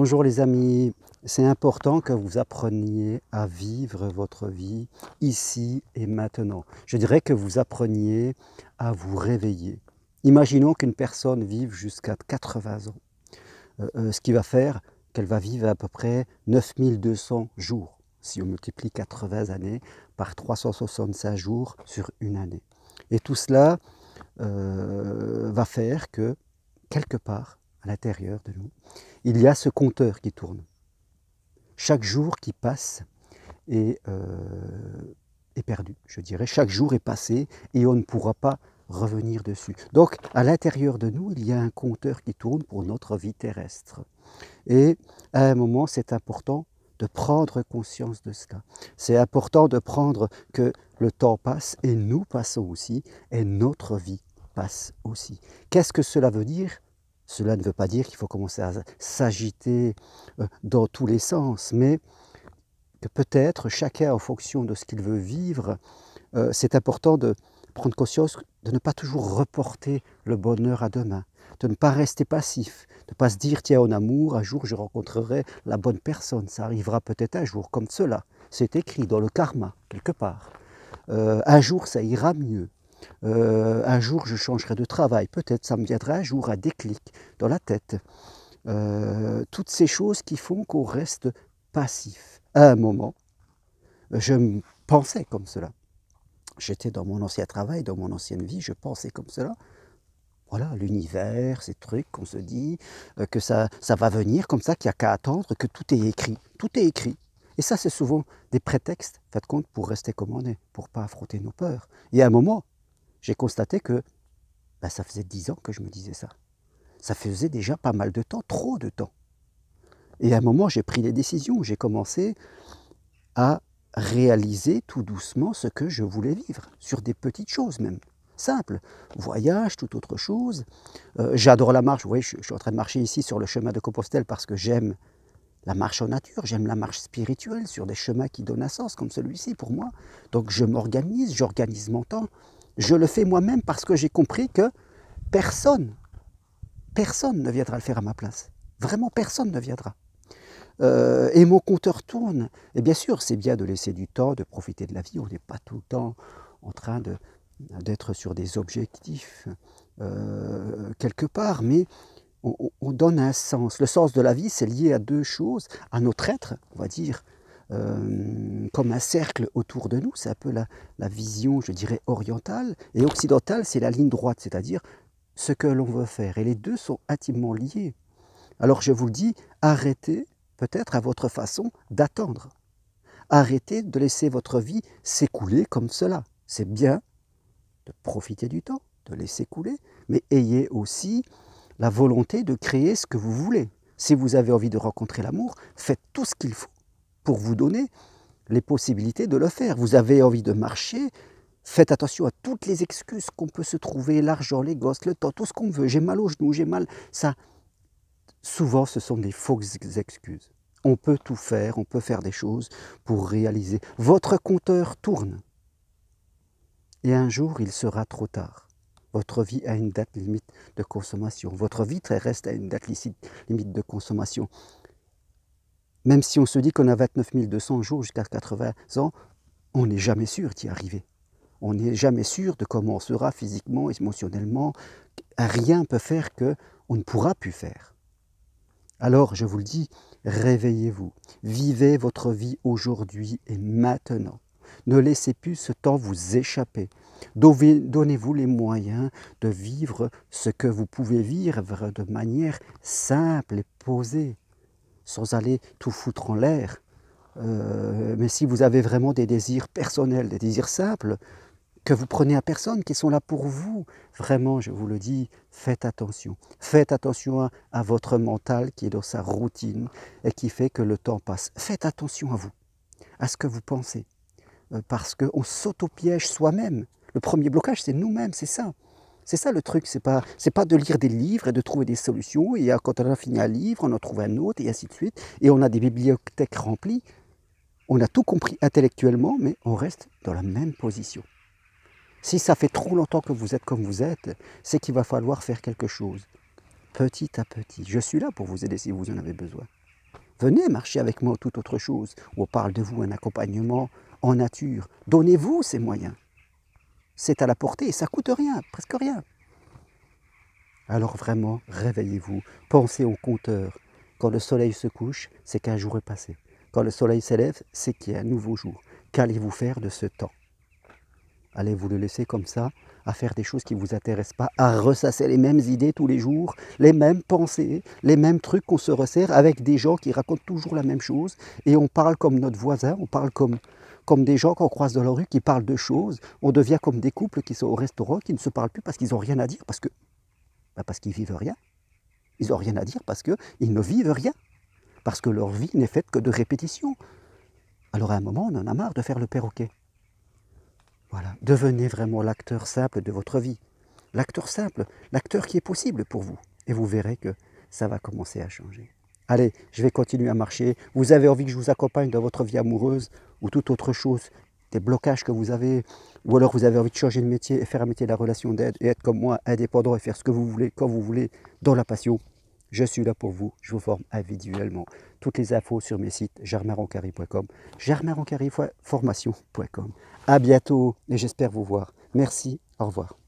Bonjour les amis, c'est important que vous appreniez à vivre votre vie ici et maintenant. Je dirais que vous appreniez à vous réveiller. Imaginons qu'une personne vive jusqu'à 80 ans, euh, euh, ce qui va faire qu'elle va vivre à peu près 9200 jours, si on multiplie 80 années par 365 jours sur une année. Et tout cela euh, va faire que, quelque part, à l'intérieur de nous, il y a ce compteur qui tourne. Chaque jour qui passe est, euh, est perdu, je dirais. Chaque jour est passé et on ne pourra pas revenir dessus. Donc, à l'intérieur de nous, il y a un compteur qui tourne pour notre vie terrestre. Et à un moment, c'est important de prendre conscience de cela. C'est important de prendre que le temps passe et nous passons aussi et notre vie passe aussi. Qu'est-ce que cela veut dire cela ne veut pas dire qu'il faut commencer à s'agiter euh, dans tous les sens, mais que peut-être chacun, en fonction de ce qu'il veut vivre, euh, c'est important de prendre conscience de ne pas toujours reporter le bonheur à demain, de ne pas rester passif, de ne pas se dire tiens en amour, un jour je rencontrerai la bonne personne, ça arrivera peut-être un jour comme cela. C'est écrit dans le karma, quelque part. Euh, un jour ça ira mieux. Euh, un jour je changerai de travail, peut-être ça me viendra un jour un déclic dans la tête. Euh, toutes ces choses qui font qu'on reste passif. À un moment, je pensais comme cela. J'étais dans mon ancien travail, dans mon ancienne vie, je pensais comme cela. Voilà, l'univers, ces trucs qu'on se dit, euh, que ça, ça va venir comme ça, qu'il n'y a qu'à attendre, que tout est écrit. Tout est écrit. Et ça, c'est souvent des prétextes, faites compte, pour rester comme on est, pour pas affronter nos peurs. Et à un moment, j'ai constaté que bah, ça faisait dix ans que je me disais ça. Ça faisait déjà pas mal de temps, trop de temps. Et à un moment, j'ai pris des décisions, j'ai commencé à réaliser tout doucement ce que je voulais vivre, sur des petites choses même, simples. Voyage, tout autre chose. Euh, j'adore la marche, vous voyez, je, suis en train de marcher ici sur le chemin de Compostelle parce que j'aime la marche en nature, j'aime la marche spirituelle sur des chemins qui donnent un sens comme celui-ci pour moi. Donc je m'organise, j'organise mon temps, je le fais moi-même parce que j'ai compris que personne, personne ne viendra le faire à ma place. Vraiment, personne ne viendra. Euh, et mon compteur tourne. Et bien sûr, c'est bien de laisser du temps, de profiter de la vie. On n'est pas tout le temps en train de, d'être sur des objectifs euh, quelque part, mais on, on, donne un sens. Le sens de la vie, c'est lié à deux choses, à notre être, on va dire, euh, comme un cercle autour de nous. C'est un peu la, la, vision, je dirais, orientale. Et occidentale, c'est la ligne droite, c'est-à-dire ce que l'on veut faire. Et les deux sont intimement liés. Alors je vous le dis, arrêtez peut-être à votre façon d'attendre. Arrêtez de laisser votre vie s'écouler comme cela. C'est bien de profiter du temps, de laisser couler, mais ayez aussi la volonté de créer ce que vous voulez. Si vous avez envie de rencontrer l'amour, faites tout ce qu'il faut pour vous donner les possibilités de le faire. Vous avez envie de marcher, faites attention à toutes les excuses qu'on peut se trouver, l'argent, les gosses, le temps, tout ce qu'on veut. J'ai mal aux genoux, j'ai mal. Ça, souvent, ce sont des fausses excuses. On peut tout faire, on peut faire des choses pour réaliser. Votre compteur tourne. Et un jour, il sera trop tard. Votre vie a une date limite de consommation. Votre vie reste à une date limite de consommation. Même si on se dit qu'on a 29 200 jours jusqu'à 80 ans, on n'est jamais sûr d'y arriver. On n'est jamais sûr de comment on sera physiquement, émotionnellement. Rien ne peut faire que on ne pourra plus faire. Alors, je vous le dis, réveillez-vous, vivez votre vie aujourd'hui et maintenant. Ne laissez plus ce temps vous échapper. Donnez-vous les moyens de vivre ce que vous pouvez vivre de manière simple et posée sans aller tout foutre en l'air. Euh, mais si vous avez vraiment des désirs personnels, des désirs simples, que vous prenez à personne, qui sont là pour vous, vraiment, je vous le dis, faites attention. Faites attention à, votre mental qui est dans sa routine et qui fait que le temps passe. Faites attention à vous, à ce que vous pensez, euh, parce qu'on s'auto-piège soi-même. Le premier blocage, c'est nous-mêmes, c'est ça. C'est ça le truc, c'est pas, c'est pas de lire des livres et de trouver des solutions, et quand on a fini un livre, on en trouve un autre, et ainsi de suite, et on a des bibliothèques remplies. On a tout compris intellectuellement, mais on reste dans la même position. Si ça fait trop longtemps que vous êtes comme vous êtes, c'est qu'il va falloir faire quelque chose. Petit à petit. Je suis là pour vous aider si vous en avez besoin. Venez marcher avec moi ou toute autre chose, ou on parle de vous, un accompagnement en nature. Donnez-vous ces moyens c'est à la portée et ça coûte rien, presque rien. Alors vraiment, réveillez-vous, pensez au compteur. Quand le soleil se couche, c'est qu'un jour est passé. Quand le soleil s'élève, c'est qu'il y a un nouveau jour. Qu'allez-vous faire de ce temps Allez-vous le laisser comme ça, à faire des choses qui ne vous intéressent pas, à ressasser les mêmes idées tous les jours, les mêmes pensées, les mêmes trucs qu'on se resserre avec des gens qui racontent toujours la même chose et on parle comme notre voisin, on parle comme comme des gens qu'on croise dans la rue qui parlent de choses. On devient comme des couples qui sont au restaurant, qui ne se parlent plus parce qu'ils n'ont rien à dire, parce que ben parce qu'ils vivent rien. Ils n'ont rien à dire parce qu'ils ne vivent rien, parce que leur vie n'est faite que de répétitions. Alors à un moment, on en a marre de faire le perroquet. Voilà, devenez vraiment l'acteur simple de votre vie. L'acteur simple, l'acteur qui est possible pour vous. Et vous verrez que ça va commencer à changer. Allez, je vais continuer à marcher. Vous avez envie que je vous accompagne dans votre vie amoureuse ou toute autre chose, des blocages que vous avez, ou alors vous avez envie de changer de métier et faire un métier de la relation d'aide et être comme moi, indépendant et faire ce que vous voulez, quand vous voulez, dans la passion, je suis là pour vous, je vous forme individuellement. Toutes les infos sur mes sites formation germainrancari.formation.com. À bientôt et j'espère vous voir. Merci, au revoir.